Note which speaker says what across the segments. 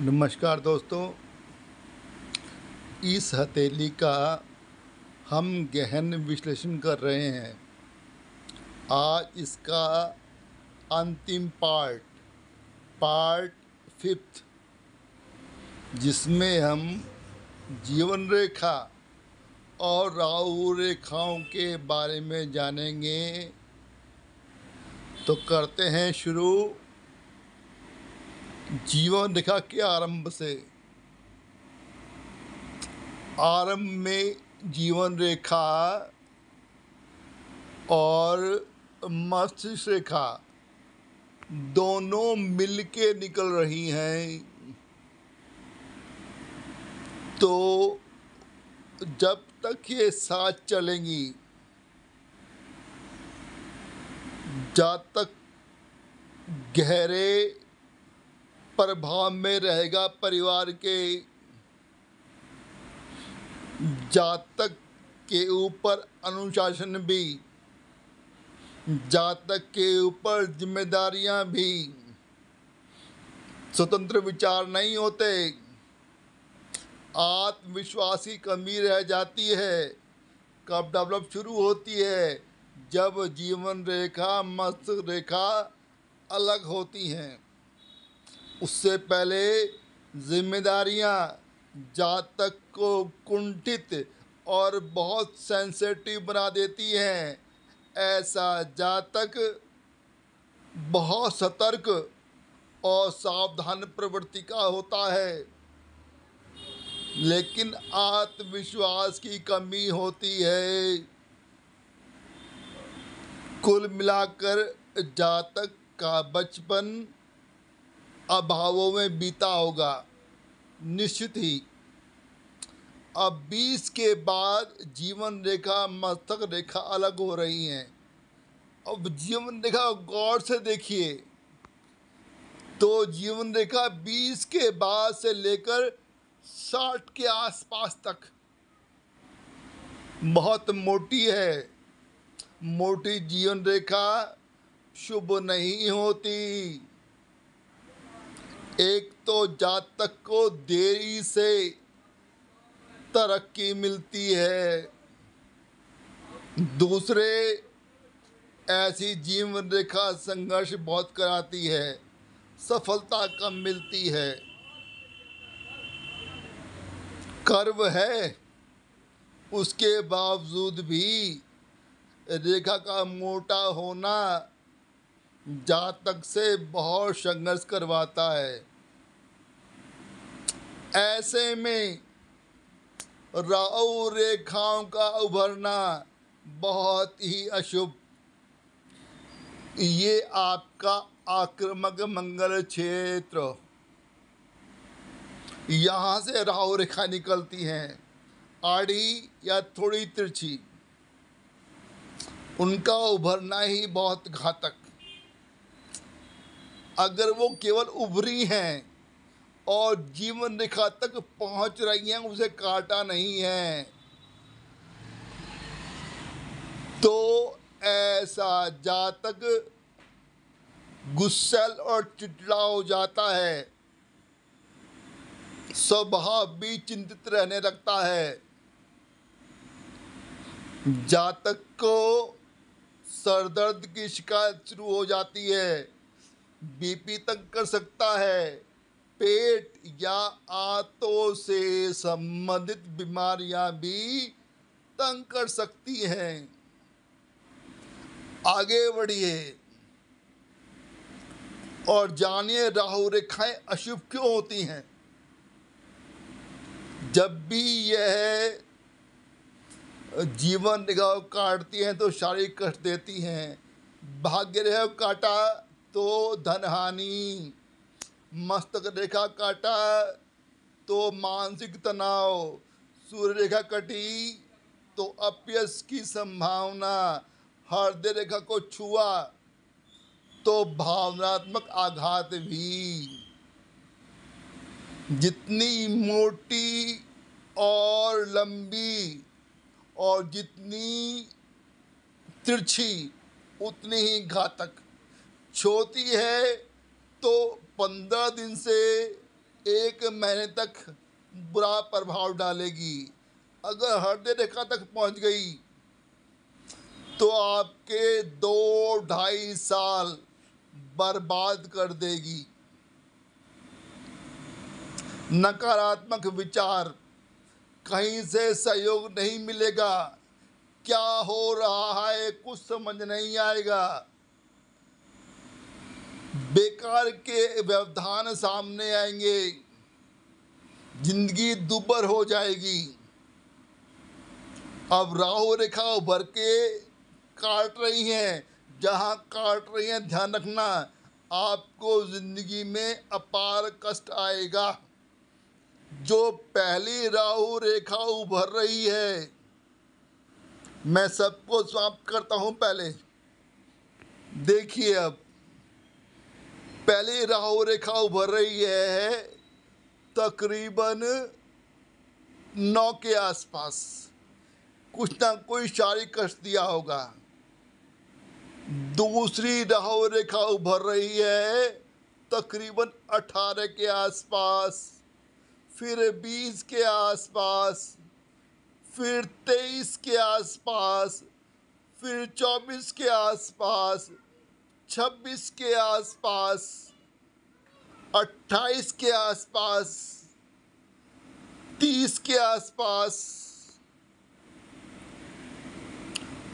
Speaker 1: नमस्कार दोस्तों इस हथेली का हम गहन विश्लेषण कर रहे हैं आज इसका अंतिम पार्ट पार्ट फिफ्थ जिसमें हम जीवन रेखा और राहु रेखाओं के बारे में जानेंगे तो करते हैं शुरू जीवन रेखा के आरंभ से आरंभ में जीवन रेखा और मस्तिष्क रेखा दोनों मिल के निकल रही हैं तो जब तक ये साथ चलेंगी जब तक गहरे प्रभाव में रहेगा परिवार के जातक के ऊपर अनुशासन भी जातक के ऊपर जिम्मेदारियां भी स्वतंत्र विचार नहीं होते आत्मविश्वास की कमी रह जाती है कब डेवलप शुरू होती है जब जीवन रेखा मस्तिष्क रेखा अलग होती हैं उससे पहले जिम्मेदारियां जातक को कुंठित और बहुत सेंसेटिव बना देती हैं ऐसा जातक बहुत सतर्क और सावधान प्रवृत्ति का होता है लेकिन आत्मविश्वास की कमी होती है कुल मिलाकर जातक का बचपन अभावों में बीता होगा निश्चित ही अब बीस के बाद जीवन रेखा मस्तक रेखा अलग हो रही हैं अब जीवन रेखा गौर से देखिए तो जीवन रेखा बीस के बाद से लेकर साठ के आसपास तक बहुत मोटी है मोटी जीवन रेखा शुभ नहीं होती एक तो जातक को देरी से तरक्की मिलती है दूसरे ऐसी जीवन रेखा संघर्ष बहुत कराती है सफलता कम मिलती है कर्व है उसके बावजूद भी रेखा का मोटा होना जातक से बहुत संघर्ष करवाता है ऐसे में राहु रेखाओं का उभरना बहुत ही अशुभ ये आपका आक्रमक मंगल क्षेत्र यहाँ से राहु रेखा निकलती हैं आड़ी या थोड़ी तिरछी उनका उभरना ही बहुत घातक अगर वो केवल उभरी हैं और जीवन रेखा तक पहुंच रही हैं उसे काटा नहीं है तो ऐसा जातक गुस्सेल और चिटड़ा हो जाता है स्वभाव भी चिंतित रहने लगता है जातक को सरदर्द की शिकायत शुरू हो जाती है बीपी तक कर सकता है पेट या आतों से संबंधित बीमारियां भी तंग कर सकती हैं आगे बढ़िए और जानिए राहु रेखाएं अशुभ क्यों होती हैं जब भी यह जीवन निगाह काटती हैं तो शारीरिक कष्ट देती हैं भाग्य रेखा काटा तो धन हानि मस्तक रेखा काटा तो मानसिक तनाव सूर्य रेखा कटी तो अपयस की संभावना हृदय रेखा को छुआ तो भावनात्मक आघात भी जितनी मोटी और लंबी और जितनी तिरछी उतनी ही घातक छोटी है तो पंद्रह दिन से एक महीने तक बुरा प्रभाव डालेगी अगर हृदय रेखा तक पहुंच गई तो आपके दो ढाई साल बर्बाद कर देगी नकारात्मक विचार कहीं से सहयोग नहीं मिलेगा क्या हो रहा है कुछ समझ नहीं आएगा बेकार के व्यवधान सामने आएंगे जिंदगी दुबर हो जाएगी अब राहु रेखा उभर के काट रही हैं जहाँ काट रही हैं ध्यान रखना आपको ज़िंदगी में अपार कष्ट आएगा जो पहली राहु रेखा उभर रही है मैं सबको समाप्त करता हूँ पहले देखिए अब पहली राहु रेखा उभर रही है तकरीबन नौ के आसपास कुछ ना कोई शारी कष्ट दिया होगा दूसरी राह रेखा उभर रही है तकरीबन अठारह के आसपास फिर बीस के आसपास फिर तेईस के आसपास फिर चौबीस के आसपास 26 के आसपास 28 के आसपास 30 के आसपास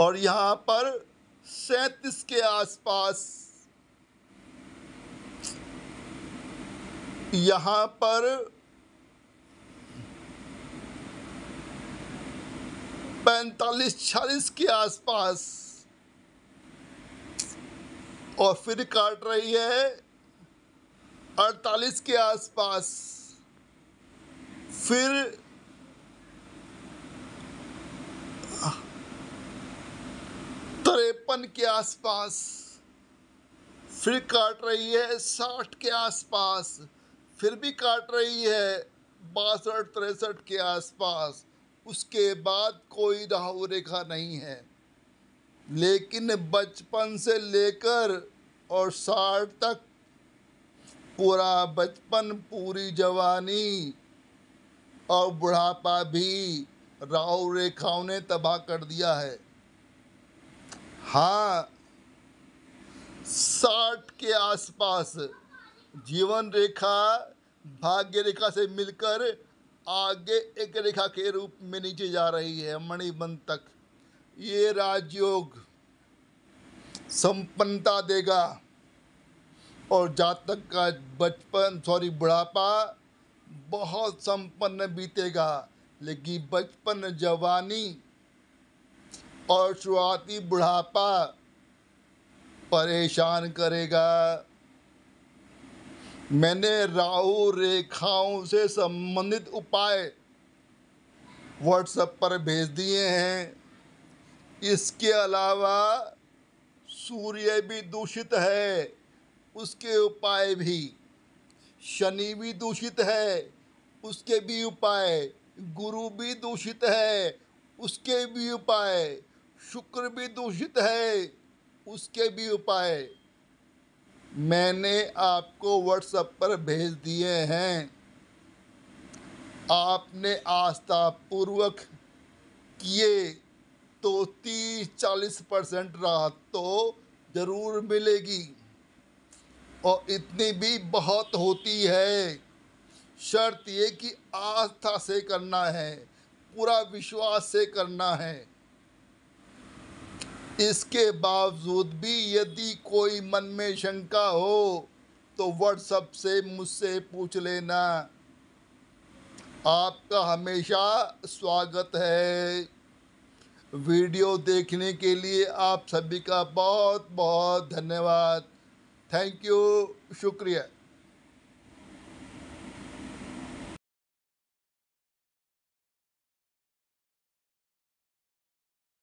Speaker 1: और यहाँ पर सैतीस के आसपास यहाँ पर पैतालीस चालीस के आसपास और फिर काट रही है 48 के आसपास फिर तिरपन के आसपास फिर काट रही है साठ के आसपास फिर भी काट रही है बासठ तिरसठ के आसपास उसके बाद कोई राहु रेखा नहीं है लेकिन बचपन से लेकर और साठ तक पूरा बचपन पूरी जवानी और बुढ़ापा भी राव रेखाओं ने तबाह कर दिया है हाँ साठ के आसपास जीवन रेखा भाग्य रेखा से मिलकर आगे एक रेखा के रूप में नीचे जा रही है मणिबंध तक ये राजयोग संपन्नता देगा और जातक का बचपन सॉरी बुढ़ापा बहुत संपन्न बीतेगा लेकिन बचपन जवानी और शुरुआती बुढ़ापा परेशान करेगा मैंने राहु रेखाओं से संबंधित उपाय व्हाट्सएप पर भेज दिए हैं इसके अलावा सूर्य भी दूषित है उसके उपाय भी शनि भी दूषित है उसके भी उपाय गुरु भी दूषित है उसके भी उपाय शुक्र भी दूषित है उसके भी उपाय मैंने आपको व्हाट्सएप पर भेज दिए हैं आपने आस्था पूर्वक किए तो तीस चालीस परसेंट राहत तो ज़रूर मिलेगी और इतनी भी बहुत होती है शर्त ये कि आस्था से करना है पूरा विश्वास से करना है इसके बावजूद भी यदि कोई मन में शंका हो तो व्हाट्सअप से मुझसे पूछ लेना आपका हमेशा स्वागत है वीडियो देखने के लिए आप सभी का बहुत बहुत धन्यवाद थैंक यू शुक्रिया